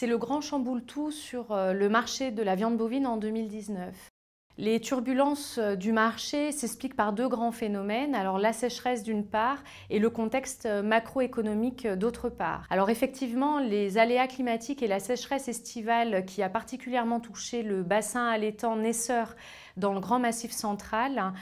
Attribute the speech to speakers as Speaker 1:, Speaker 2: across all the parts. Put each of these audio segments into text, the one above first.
Speaker 1: C'est le grand chamboule-tout sur euh, le marché de la viande bovine en 2019. Les turbulences euh, du marché s'expliquent par deux grands phénomènes, alors la sécheresse d'une part et le contexte euh, macroéconomique d'autre part. Alors effectivement, les aléas climatiques et la sécheresse estivale qui a particulièrement touché le bassin allaitant naisseur dans le Grand Massif central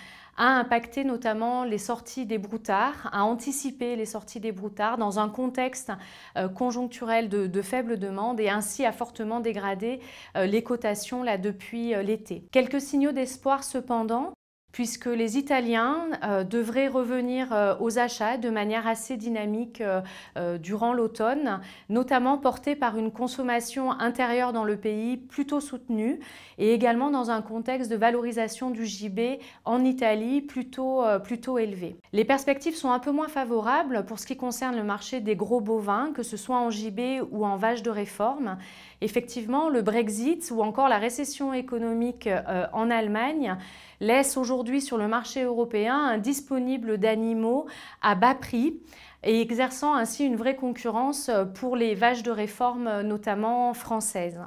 Speaker 1: a impacté notamment les sorties des broutards, a anticipé les sorties des broutards dans un contexte euh, conjoncturel de, faible demande et ainsi a fortement dégradé euh, les cotations là, depuis euh, l'été. Quelques signaux d'espoir cependant, puisque les Italiens euh, devraient revenir euh, aux achats de manière assez dynamique euh, durant l'automne, notamment portée par une consommation intérieure dans le pays plutôt soutenue et également dans un contexte de valorisation du Jb en Italie plutôt, plutôt élevé. Les perspectives sont un peu moins favorables pour ce qui concerne le marché des gros bovins, que ce soit en Jb ou en vaches de réforme. Effectivement, le Brexit ou encore la récession économique en Allemagne laissent aujourd'hui sur le marché européen un disponible d'animaux à bas prix et exerçant ainsi une vraie concurrence euh, pour les vaches de réforme, euh, notamment françaises.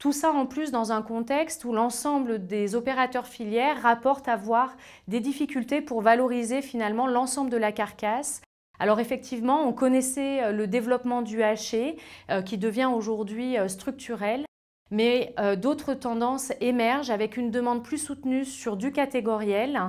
Speaker 1: Tout ça en plus dans un contexte où l'ensemble des opérateurs filières rapportent avoir des difficultés pour valoriser finalement l'ensemble de la carcasse. Alors effectivement, on connaissait euh, le développement du haché qui devient aujourd'hui structurel, mais euh, d'autres tendances émergent avec une demande plus soutenue sur du catégoriel,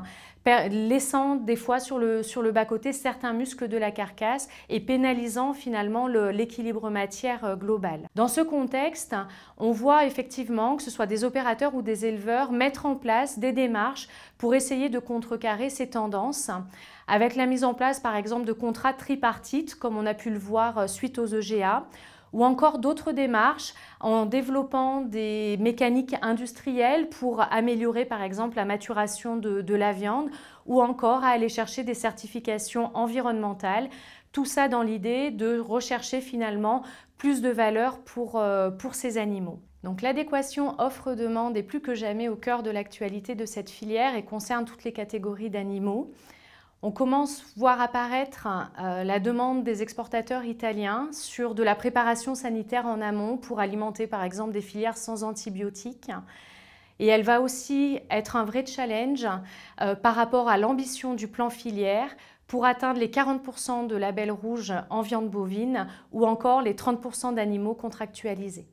Speaker 1: laissant des fois sur le, sur le bas-côté certains muscles de la carcasse et pénalisant finalement l'équilibre matière euh, global. Dans ce contexte, on voit effectivement que ce soit des opérateurs ou des éleveurs mettre en place des démarches pour essayer de contrecarrer ces tendances avec la mise en place par exemple de contrats tripartites comme on a pu le voir euh, suite aux EGA ou encore d'autres démarches en développant des mécaniques industrielles pour améliorer par exemple la maturation de, la viande ou encore à aller chercher des certifications environnementales. Tout ça dans l'idée de rechercher finalement plus de valeur pour, euh, pour ces animaux. Donc l'adéquation offre-demande est plus que jamais au cœur de l'actualité de cette filière et concerne toutes les catégories d'animaux. On commence à voir apparaître euh, la demande des exportateurs italiens sur de la préparation sanitaire en amont pour alimenter par exemple des filières sans antibiotiques. Et elle va aussi être un vrai challenge euh, par rapport à l'ambition du plan filière pour atteindre les 40% de labels rouges en viande bovine ou encore les 30% d'animaux contractualisés.